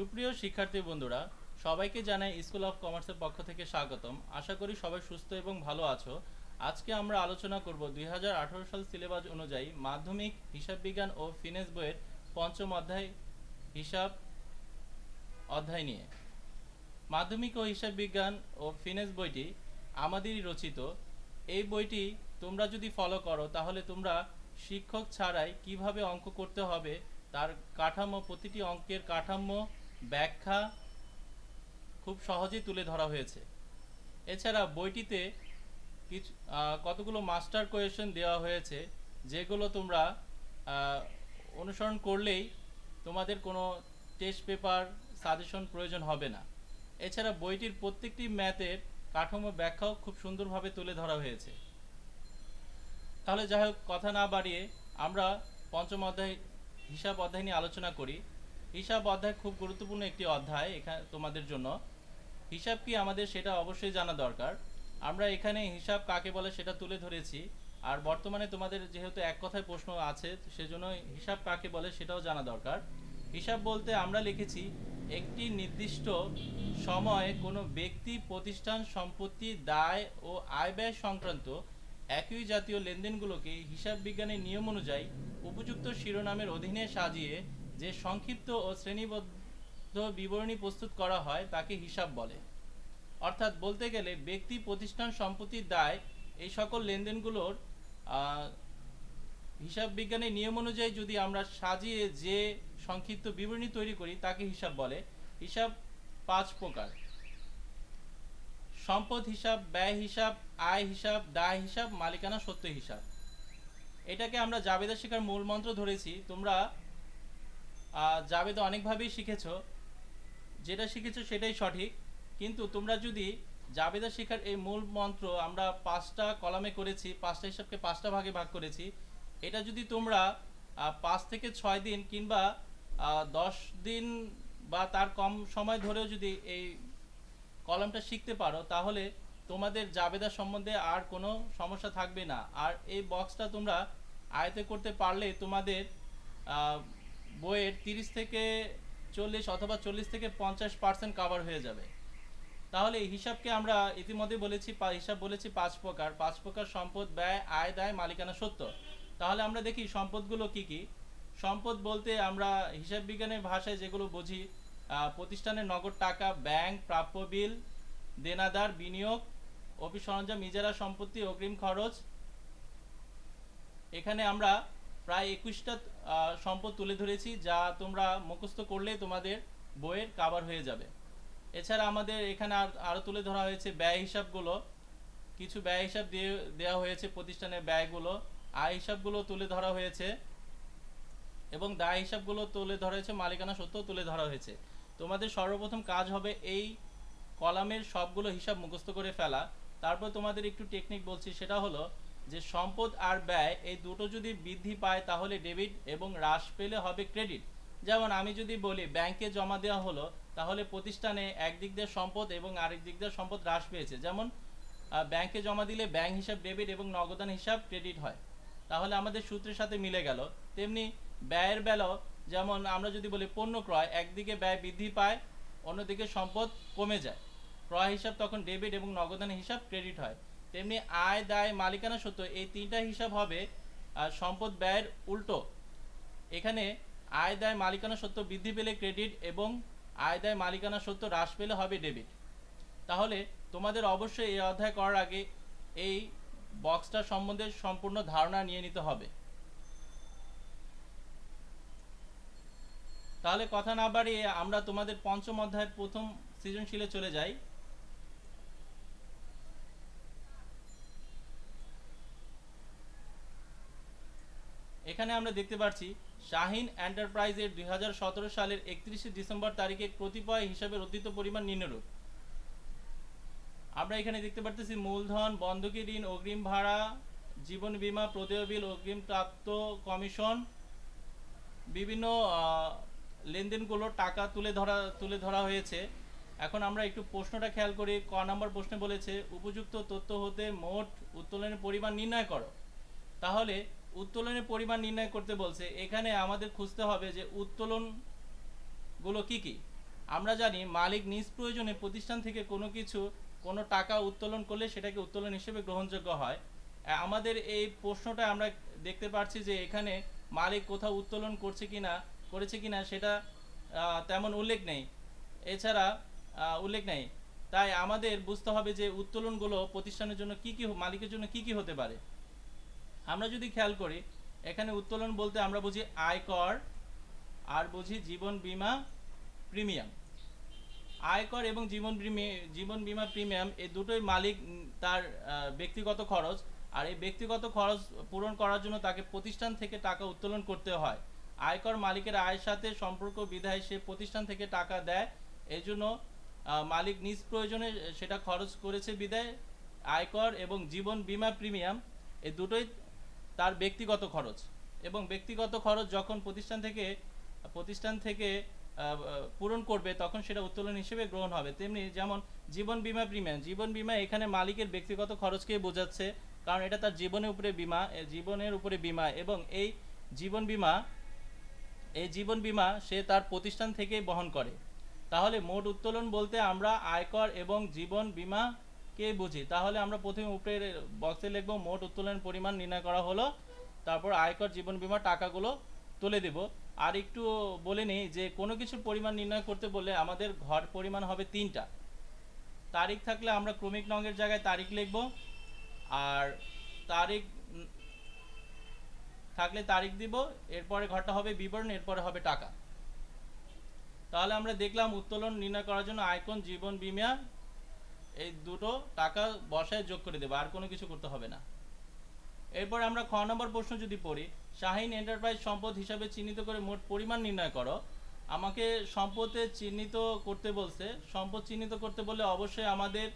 সুপ্রিয় শিক্ষার্থী বন্ধুরা সবাইকে জানাই স্কুল অফ কমার্সের পক্ষ থেকে স্বাগতম আশা করি সবাই সুস্থ এবং ভালো আছো আজকে আমরা আলোচনা করব দুই সাল সিলেবাস অনুযায়ী মাধ্যমিক হিসাব বিজ্ঞান ও ফিনেস বইয়ের পঞ্চম অধ্যায় হিসাব অধ্যায় নিয়ে মাধ্যমিক ও হিসাব বিজ্ঞান ও ফিনেস বইটি আমাদেরই রচিত এই বইটি তোমরা যদি ফলো করো তাহলে তোমরা শিক্ষক ছাড়াই কিভাবে অঙ্ক করতে হবে তার কাঠামো প্রতিটি অঙ্কের কাঠামো ব্যাখ্যা খুব সহজেই তুলে ধরা হয়েছে এছাড়া বইটিতে কিছু কতগুলো মাস্টার কোয়েশন দেওয়া হয়েছে যেগুলো তোমরা অনুসরণ করলেই তোমাদের কোনো টেস্ট পেপার সাজেশন প্রয়োজন হবে না এছাড়া বইটির প্রত্যেকটি ম্যাথের কাঠামো ব্যাখ্যাও খুব সুন্দরভাবে তুলে ধরা হয়েছে তাহলে যাই হোক কথা না বাড়িয়ে আমরা পঞ্চম অধ্যায় হিসাব অধ্যায় নিয়ে আলোচনা করি হিসাব অধ্যায় খুব গুরুত্বপূর্ণ একটি অধ্যায় এখানে তোমাদের জন্য হিসাব কি আমাদের সেটা অবশ্যই জানা দরকার আমরা এখানে হিসাব কাকে বলে সেটা তুলে ধরেছি আর বর্তমানে তোমাদের যেহেতু এক কথায় প্রশ্ন আছে সেজন্য হিসাব কাকে বলে সেটাও জানা দরকার হিসাব বলতে আমরা লিখেছি একটি নির্দিষ্ট সময়ে কোনো ব্যক্তি প্রতিষ্ঠান সম্পত্তি দায় ও আয় ব্যয় সংক্রান্ত একই জাতীয় লেনদেনগুলোকে হিসাব বিজ্ঞানের নিয়ম অনুযায়ী উপযুক্ত শিরোনামের অধীনে সাজিয়ে যে সংক্ষিপ্ত ও শ্রেণীবদ্ধ বিবরণী প্রস্তুত করা হয় তাকে হিসাব বলে অর্থাৎ বলতে গেলে ব্যক্তি প্রতিষ্ঠান সম্পত্তির দায় এই সকল লেনদেনগুলোর হিসাব বিজ্ঞানের নিয়ম অনুযায়ী যদি আমরা সাজিয়ে যে সংক্ষিপ্ত বিবরণী তৈরি করি তাকে হিসাব বলে হিসাব পাঁচ প্রকার সম্পদ হিসাব ব্যয় হিসাব আয় হিসাব দায় হিসাব মালিকানা সত্য হিসাব এটাকে আমরা জাবেদা শিকার মূল মন্ত্র ধরেছি তোমরা জাবেদ অনেকভাবেই শিখেছো যেটা শিখেছো সেটাই সঠিক কিন্তু তোমরা যদি জাবেদা শেখার এই মূল মন্ত্র আমরা পাঁচটা কলামে করেছি পাঁচটা হিসাবকে পাঁচটা ভাগে ভাগ করেছি এটা যদি তোমরা পাঁচ থেকে ছয় দিন কিংবা দশ দিন বা তার কম সময় ধরেও যদি এই কলামটা শিখতে পারো তাহলে তোমাদের জাবেদা সম্বন্ধে আর কোনো সমস্যা থাকবে না আর এই বক্সটা তোমরা আয়তে করতে পারলে তোমাদের বইয়ের তিরিশ থেকে চল্লিশ অথবা চল্লিশ থেকে পঞ্চাশ পার্সেন্ট কাভার হয়ে যাবে তাহলে এই হিসাবকে আমরা ইতিমধ্যে বলেছি হিসাব বলেছি পাঁচ প্রকার পাঁচ প্রকার সম্পদ ব্যয় আয় দায় মালিকানা সত্য তাহলে আমরা দেখি সম্পদগুলো কি কি সম্পদ বলতে আমরা হিসাব বিজ্ঞানের ভাষায় যেগুলো বুঝি প্রতিষ্ঠানের নগদ টাকা ব্যাংক প্রাপ্য বিল দেনাদার বিনিয়োগ অফিস সরঞ্জাম ইজারা সম্পত্তি অগ্রিম খরচ এখানে আমরা প্রায় একুশটা সম্পদ তুলে ধরেছি যা তোমরা মুখস্থ করলে তোমাদের বইয়ের কাবার হয়ে যাবে এছাড়া আমাদের এখানে আর আরও তুলে ধরা হয়েছে ব্যয় হিসাবগুলো কিছু ব্যয় হিসাব দিয়ে দেওয়া হয়েছে প্রতিষ্ঠানের ব্যয়গুলো আয় হিসাবগুলো তুলে ধরা হয়েছে এবং দায় হিসাবগুলো তুলে ধরা হয়েছে মালিকানা সত্ত্বেও তুলে ধরা হয়েছে তোমাদের সর্বপ্রথম কাজ হবে এই কলামের সবগুলো হিসাব মুখস্থ করে ফেলা তারপর তোমাদের একটু টেকনিক বলছি সেটা হলো যে সম্পদ আর ব্যয় এই দুটো যদি বৃদ্ধি পায় তাহলে ডেবিট এবং হ্রাস পেলে হবে ক্রেডিট যেমন আমি যদি বলি ব্যাংকে জমা দেওয়া হলো তাহলে প্রতিষ্ঠানে একদিক দিয়ে সম্পদ এবং আরেক দিক দিয়ে সম্পদ হ্রাস পেয়েছে যেমন ব্যাংকে জমা দিলে ব্যাংক হিসাব ডেবিট এবং নগদান হিসাব ক্রেডিট হয় তাহলে আমাদের সূত্রের সাথে মিলে গেল তেমনি ব্যয়ের বেলাও যেমন আমরা যদি বলি পণ্য ক্রয় একদিকে ব্যয় বৃদ্ধি পায় অন্যদিকে সম্পদ কমে যায় ক্রয় হিসাব তখন ডেবিট এবং নগদান হিসাব ক্রেডিট হয় তেমনি আয় দায় মালিকানা সত্য এই তিনটা হিসাব হবে সম্পদ ব্যয়ের উল্টো এখানে আয় দায় মালিকানা সত্য বৃদ্ধি পেলে ক্রেডিট এবং আয় দায় মালিকানা সত্য হ্রাস পেলে হবে ডেবিট তাহলে তোমাদের অবশ্যই এই অধ্যায় করার আগে এই বক্সটা সম্বন্ধে সম্পূর্ণ ধারণা নিয়ে নিতে হবে তাহলে কথা না বাড়িয়ে আমরা তোমাদের পঞ্চম অধ্যায়ের প্রথম সৃজনশীলে চলে যাই এখানে আমরা দেখতে পাচ্ছি শাহিন এন্টারপ্রাইজের দুই সালের একত্রিশে ডিসেম্বর তারিখে প্রতিপয় হিসাবে রদ্দিত পরিমাণ নিম্নরূপ আমরা এখানে দেখতে পারতেছি মূলধন বন্ধকি ঋণ অগ্রিম ভাড়া জীবন বিমা প্রদেয় বিল অগ্রিম প্রাপ্ত কমিশন বিভিন্ন লেনদেনগুলো টাকা তুলে ধরা তুলে ধরা হয়েছে এখন আমরা একটু প্রশ্নটা খেয়াল করি ক নম্বর প্রশ্নে বলেছে উপযুক্ত তথ্য হতে মোট উত্তোলনের পরিমাণ নির্ণয় করো তাহলে উত্তোলনের পরিমাণ নির্ণয় করতে বলছে এখানে আমাদের খুঁজতে হবে যে উত্তোলনগুলো কি কি আমরা জানি মালিক নিজ প্রয়োজনে প্রতিষ্ঠান থেকে কোনো কিছু কোনো টাকা উত্তোলন করলে সেটাকে উত্তোলন হিসেবে গ্রহণযোগ্য হয় আমাদের এই প্রশ্নটা আমরা দেখতে পাচ্ছি যে এখানে মালিক কোথাও উত্তোলন করছে কি না করেছে কি না সেটা তেমন উল্লেখ নেই এছাড়া উল্লেখ নেই তাই আমাদের বুঝতে হবে যে উত্তোলনগুলো প্রতিষ্ঠানের জন্য কি কি মালিকের জন্য কি কি হতে পারে আমরা যদি খেয়াল করি এখানে উত্তোলন বলতে আমরা বুঝি আয়কর আর বুঝি জীবন বিমা প্রিমিয়াম আয়কর এবং জীবন জীবন বিমা প্রিমিয়াম এই দুটোই মালিক তার ব্যক্তিগত খরচ আর এই ব্যক্তিগত খরচ পূরণ করার জন্য তাকে প্রতিষ্ঠান থেকে টাকা উত্তোলন করতে হয় আয়কর মালিকের আয়ের সাথে সম্পর্ক বিধায় সে প্রতিষ্ঠান থেকে টাকা দেয় এই জন্য মালিক নিজ প্রয়োজনে সেটা খরচ করেছে বিদায় আয়কর এবং জীবন বিমা প্রিমিয়াম এই দুটোই তার ব্যক্তিগত খরচ এবং ব্যক্তিগত খরচ যখন প্রতিষ্ঠান থেকে প্রতিষ্ঠান থেকে পূরণ করবে তখন সেটা উত্তোলন হিসেবে গ্রহণ হবে তেমনি যেমন জীবন বিমা প্রিমিয়াম জীবন বিমা এখানে মালিকের ব্যক্তিগত খরচকে বোঝাচ্ছে কারণ এটা তার জীবনের উপরে বিমা জীবনের উপরে বিমা এবং এই জীবন বিমা এই জীবন বিমা সে তার প্রতিষ্ঠান থেকে বহন করে তাহলে মোট উত্তোলন বলতে আমরা আয়কর এবং জীবন বিমা কে বুঝি তাহলে আমরা প্রথমে উপরের বক্সে লিখবো মোট উত্তোলন পরিমাণ নির্ণয় করা হলো তারপর আয়কর জীবন বিমা টাকাগুলো তুলে দেব আর একটু বলে নিই যে কোনো কিছুর পরিমাণ নির্ণয় করতে বলে আমাদের ঘর পরিমাণ হবে তিনটা তারিখ থাকলে আমরা ক্রমিক নঙ্গের জায়গায় তারিখ লিখব আর তারিখ থাকলে তারিখ দিব এরপরে ঘরটা হবে বিবরণ এরপরে হবে টাকা তাহলে আমরা দেখলাম উত্তোলন নির্ণয় করার জন্য আয়কন জীবন বিমা এই দুটো টাকা বসায় যোগ করে দেবো আর কোনো কিছু করতে হবে না এরপর আমরা খ নম্বর প্রশ্ন যদি পড়ি শাহিন এন্টারপ্রাইজ সম্পদ হিসাবে চিহ্নিত করে মোট পরিমাণ নির্ণয় করো আমাকে সম্পদে চিহ্নিত করতে বলছে সম্পদ চিহ্নিত করতে বলে অবশ্যই আমাদের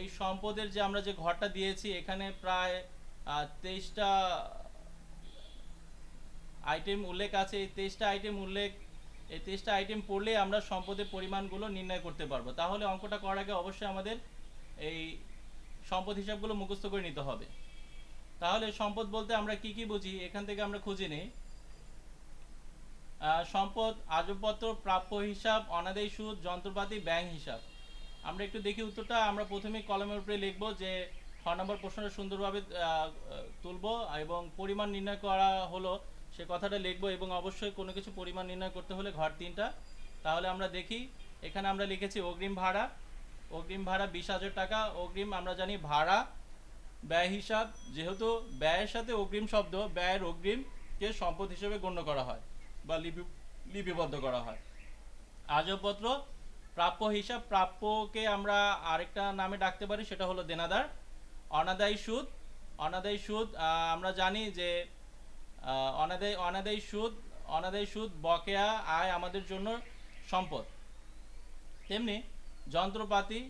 এই সম্পদের যে আমরা যে ঘরটা দিয়েছি এখানে প্রায় তেইশটা আইটেম উল্লেখ আছে এই তেইশটা আইটেম উল্লেখ এই তেইশটা আইটেম পড়লে আমরা সম্পদের পরিমাণগুলো নির্ণয় করতে পারবো তাহলে অঙ্কটা করার আগে অবশ্যই আমাদের এই সম্পদ হিসাবগুলো মুখস্থ করে নিতে হবে তাহলে সম্পদ বলতে আমরা কি কি বুঝি এখান থেকে আমরা খুঁজে নেই সম্পদ আজবপত্র প্রাপ্য হিসাব অনাদায়ী সুদ যন্ত্রপাতি ব্যাংক হিসাব আমরা একটু দেখি উত্তরটা আমরা প্রথমে কলমের উপরে লিখবো যে ছ নম্বর প্রশ্নটা সুন্দরভাবে তুলব এবং পরিমাণ নির্ণয় করা হলো সে কথাটা লিখবো এবং অবশ্যই কোনো কিছু পরিমাণ নির্ণয় করতে হলে ঘর তিনটা তাহলে আমরা দেখি এখানে আমরা লিখেছি অগ্রিম ভাড়া অগ্রিম ভাড়া বিশ হাজার টাকা অগ্রিম আমরা জানি ভাড়া ব্যয় হিসাব যেহেতু ব্যয়ের সাথে অগ্রিম শব্দ ব্যয়ের অগ্রিমকে সম্পদ হিসেবে গণ্য করা হয় বা লিপি লিপিবদ্ধ করা হয় আজবপত্র প্রাপ্য হিসাব প্রাপ্যকে আমরা আরেকটা নামে ডাকতে পারি সেটা হলো দেনাদার অনাদায়ী সুদ অনাদায়ী সুদ আমরা জানি যে অনাদায় অনাদায় সুদ অনাদায় সুদ বকেয়া আয় আমাদের জন্য সম্পদ তেমনি যন্ত্রপাতি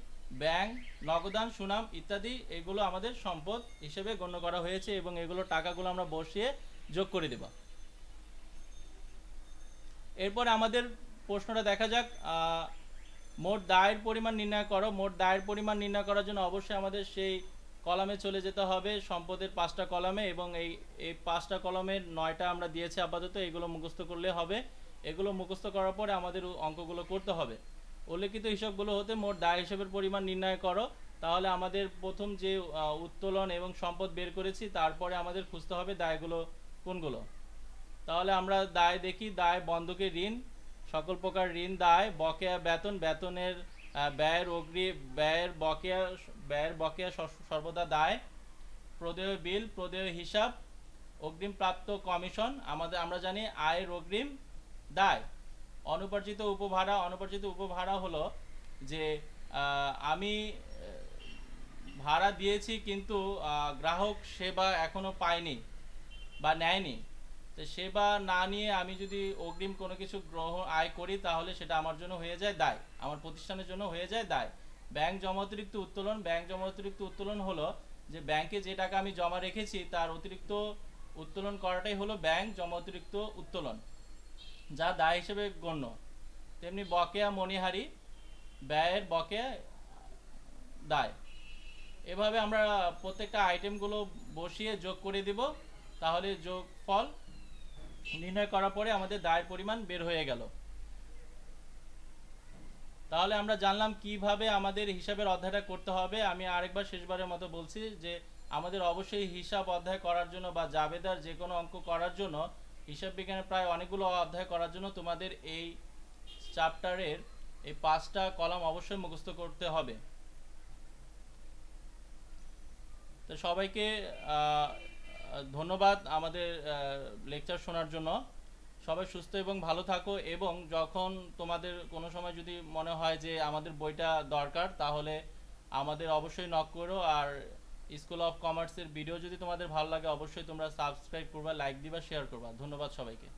ব্যাংক নগদান সুনাম ইত্যাদি এগুলো আমাদের সম্পদ হিসেবে গণ্য করা হয়েছে এবং এগুলো টাকাগুলো আমরা বসিয়ে যোগ করে দেব এরপর আমাদের প্রশ্নটা দেখা যাক মোট দায়ের পরিমাণ নির্ণয় করো মোট দায়ের পরিমাণ নির্ণয় করার জন্য অবশ্যই আমাদের সেই কলামে চলে যেতে হবে সম্পদের পাঁচটা কলামে এবং এই এই পাঁচটা কলামের নয়টা আমরা দিয়েছি আপাতত এগুলো মুখস্থ করলে হবে এগুলো মুখস্থ করার পরে আমাদের অঙ্কগুলো করতে হবে উল্লেখিত হিসাবগুলো হতে মোট দায় হিসেবের পরিমাণ নির্ণয় করো তাহলে আমাদের প্রথম যে উত্তোলন এবং সম্পদ বের করেছি তারপরে আমাদের খুঁজতে হবে দায়গুলো কোনগুলো তাহলে আমরা দায় দেখি দায় বন্ধকে ঋণ সকল প্রকার ঋণ দায় বকেয়া বেতন বেতনের ব্যয়ের অগ্রি ব্যয়ের বকেয়া ব্যয়ের বকেয়া সর্বদা দায় প্রদেয় বিল প্রদেয় হিসাব অগ্রিম প্রাপ্ত কমিশন আমাদের আমরা জানি আয়ের অগ্রিম দায় অনুপার্জিত উপভাড়া অনুপার্জিত উপভাড়া হলো যে আমি ভাড়া দিয়েছি কিন্তু গ্রাহক সেবা এখনও পায়নি বা নেয়নি তো সেবা না নিয়ে আমি যদি অগ্রিম কোনো কিছু গ্রহণ আয় করি তাহলে সেটা আমার জন্য হয়ে যায় দায় আমার প্রতিষ্ঠানের জন্য হয়ে যায় দায় ব্যাংক জমা অতিরিক্ত উত্তোলন ব্যাংক জমা অতিরিক্ত উত্তোলন হলো যে ব্যাংকে যে টাকা আমি জমা রেখেছি তার অতিরিক্ত উত্তোলন করাটাই হলো ব্যাংক জমা অতিরিক্ত উত্তোলন যা দায় হিসেবে গণ্য তেমনি বকেয়া মণিহারি ব্যয়ের বকেয়া দায় এভাবে আমরা প্রত্যেকটা আইটেমগুলো বসিয়ে যোগ করে দিব তাহলে যোগফল নির্ণয় করার পরে আমাদের দায়ের পরিমাণ বের হয়ে গেল তাহলে আমরা জানলাম কিভাবে আমাদের হিসাবের অধ্যায়টা করতে হবে আমি আরেকবার শেষবারের মতো বলছি যে আমাদের অবশ্যই হিসাব অধ্যায় করার জন্য বা জাবেদার যে কোনো অঙ্ক করার জন্য হিসাব বিজ্ঞানের প্রায় অনেকগুলো অধ্যায় করার জন্য তোমাদের এই চ্যাপ্টারের এই পাঁচটা কলাম অবশ্যই মুখস্থ করতে হবে তো সবাইকে ধন্যবাদ আমাদের লেকচার শোনার জন্য সবাই সুস্থ এবং ভালো থাকো এবং যখন তোমাদের কোনো সময় যদি মনে হয় যে আমাদের বইটা দরকার তাহলে আমাদের অবশ্যই নক করো আর স্কুল অফ কমার্সের ভিডিও যদি তোমাদের ভালো লাগে অবশ্যই তোমরা সাবস্ক্রাইব করবা লাইক দিবা শেয়ার করবা ধন্যবাদ সবাইকে